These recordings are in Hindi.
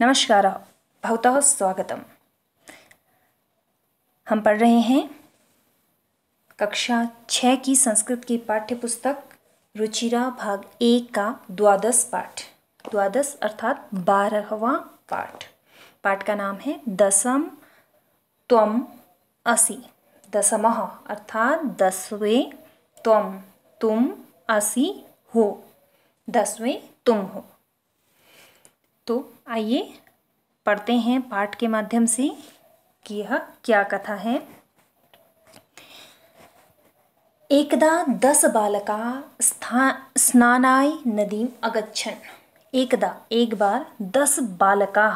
नमस्कार बहुत स्वागतम हम पढ़ रहे हैं कक्षा छः की संस्कृत की पाठ्य पुस्तक रुचिरा भाग एक का द्वादश पाठ द्वादश अर्थात बारहवा पाठ पाठ का नाम है दसम त्वम असी दसम अर्थात दसवें त्वम तुम असी हो दसवें तुम हो तो आइए पढ़ते हैं पाठ के माध्यम से कि यह क्या कथा है एकदा दस बालका स्थान स्नानाय नदीम अगच्छन एकदा एक बार दस बालका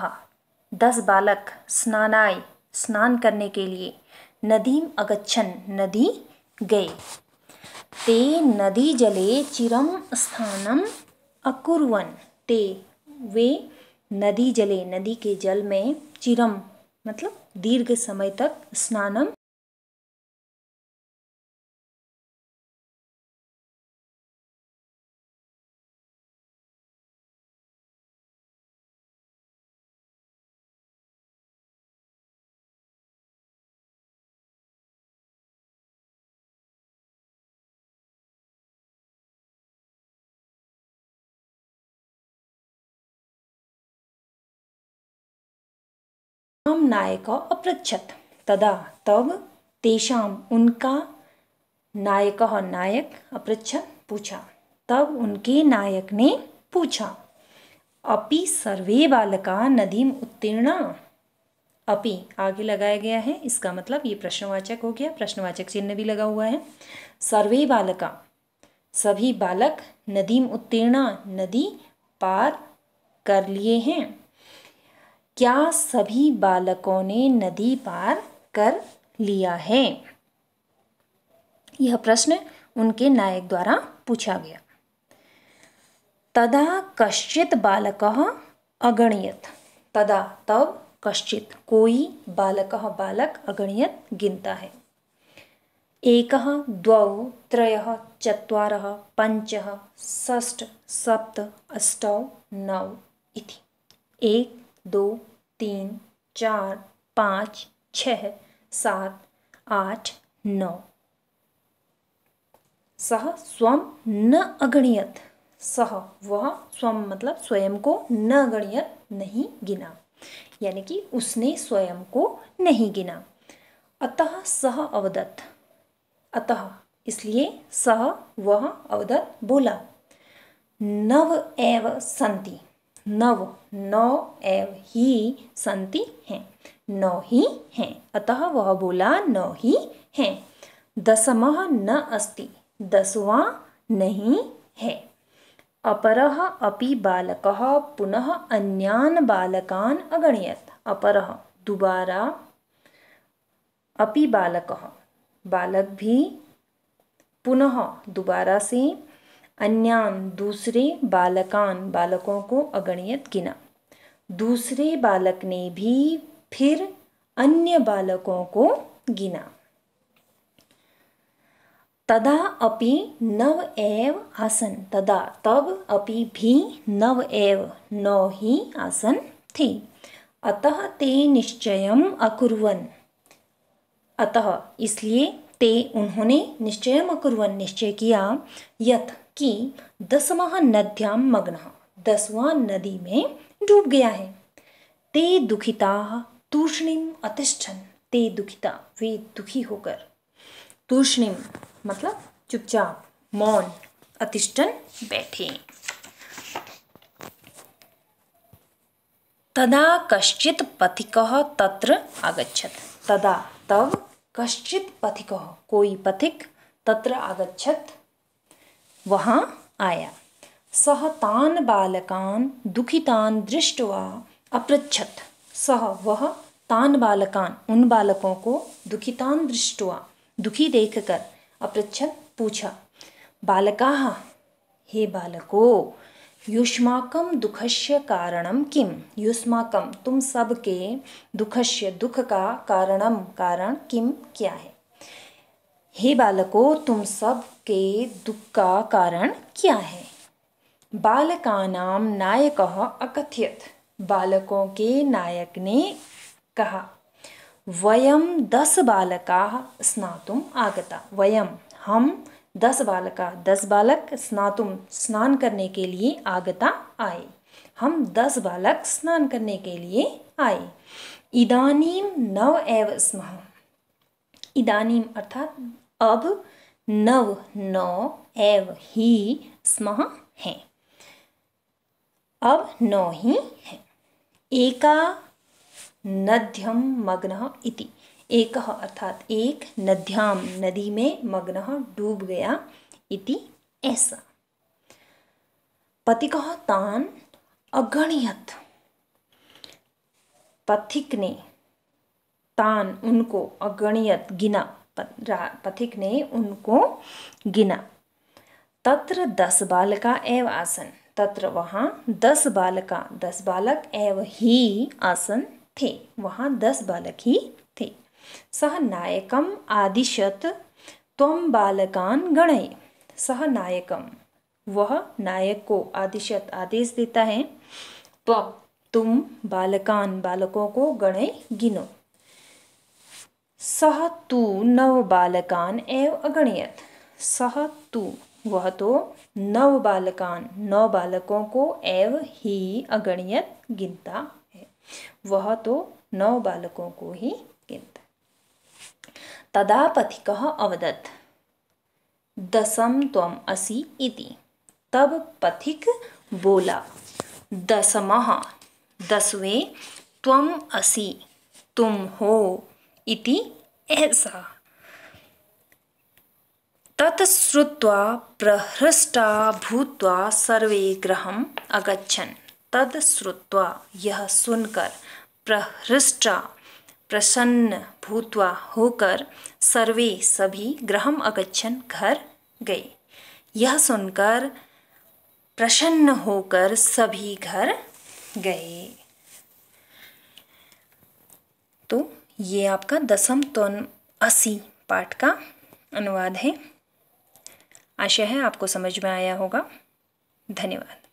दस बालक स्नानाय स्नान करने के लिए नदीम अगच्छन नदी गए ते नदी जले चिरम स्थानम अकुर्वन ते वे नदी जले नदी के जल में चिरम मतलब दीर्घ समय तक स्नानम हम नायक अपृछत तदा तब तेषाम उनका नायक नायक अपृछत पूछा तब उनके नायक ने पूछा अपि सर्वे बालका नदीम उत्तीर्णा अपि आगे लगाया गया है इसका मतलब ये प्रश्नवाचक हो गया प्रश्नवाचक चिन्ह भी लगा हुआ है सर्वे बालका सभी बालक नदीम उत्तीर्णा नदी पार कर लिए हैं क्या सभी बालकों ने नदी पार कर लिया है यह प्रश्न उनके नायक द्वारा पूछा गया तदा कश्चित बालक अगणियत तदा तब कश्चित कोई बालक बालक अगणियत गिनता है एक द्वौ त्रय चर पंच सप्त अष्ट नौ इति एक दो तीन चार पाँच छः सात आठ नौ सह स्वम न अगणियत सह वह स्वम मतलब स्वयं को न अगणियत नहीं गिना यानी कि उसने स्वयं को नहीं गिना अतः सह अवदत अतः इसलिए सह वह अवदत बोला नव एव संति नव नौ एव ही संति हैं नौ ही हैं अतः वह बोला नौ ही हैं दसम न अस्ति दसवा नहीं है अपर अपि बालक पुनः अन्यान बालकान अगणयत अपर दुबारा अपि बालक बालक भी पुनः दुबारा से अन्यान दूसरे बालकान बालकों को अगणित गिना दूसरे बालक ने भी फिर अन्य बालकों को गिना तदा अपि नव एव आसन तदा तब अपि भी नव एव नौ ही आसन थे अतः ते निश्चय अकुर्वन अतः इसलिए ते उन्होंने निश्चय अकुर्वन निश्चय किया यथ कि दसवाह नद्याम मग्न दसवा नदी में डूब गया है ते दुखिता तूषणिम अतिष्ठन ते दुखिता वे दुखी होकर तूषणिम मतलब चुपचाप मौन अतिष्ठन बैठे तदा कश्चित पथिक तत्र आगच्छत तदा तब कश्चित पथिक कोई पथिक तत्र आगच्छत वहाँ आया सह तान बालकान दुखितान दृष्टवा अपृछत सह वह तान बालकान उन बालकों को दुखितान दृष्टवा दुखी देखकर अपृछत पूछा बालका हे बालको युष्माकम दुखस्य कारणम किम युष्माकम तुम सबके दुखस्य दुख का कारणम कारण किम क्या है हे बालको तुम सब के दुख का कारण क्या है नाम नायक अकथ्यत बालकों के नायक ने कहा वयम दस बालका स्नातुम आगता वयम हम दस बालका दस बालक स्नातुम स्नान करने के लिए आगता आए हम दस बालक स्नान करने के लिए आए इदानीम नव एव स्म इदानीम अर्थात अब नव नौ एव ही स्म है अब नौ ही है एका नध्यम मग्न इति एक अर्थात एक नध्याम नदी में मग्न डूब गया इति ऐसा पथिक तान अगणियत पथिक ने तान उनको अगणियत गिना पथिक ने उनको गिना तत्र दस बालका एव आसन तत्र वहाँ दस बालका दस बालक एव ही आसन थे वहाँ दस बालक ही थे सह नायकम आदिशत तम बालकान गणय सह नायकम वह नायक को आदिशत आदेश देता है त्वम तुम बालकान बालकों को गणय गिनो सह तू नव बालकान एव अगणियत सह तू वह तो नव बालकान नौ बालकों को एव ही अगणियत गिनता है वह तो नौ बालकों को ही गिनता तदा पथिक अवदत दसम तम असी इति तब पथिक बोला दसम दसवें तम असी तुम हो इति ऐसा तत्श्रुवा प्रहृष्टा भूत्वा सर्वे ग्रह अगछन तत्वा यह सुनकर प्रहृष्टा प्रसन्न भूतवा होकर सर्वे सभी ग्रहम अगच्छन घर गए यह सुनकर प्रसन्न होकर सभी घर गए तो ये आपका दसम तोन असी पाठ का अनुवाद है आशा है आपको समझ में आया होगा धन्यवाद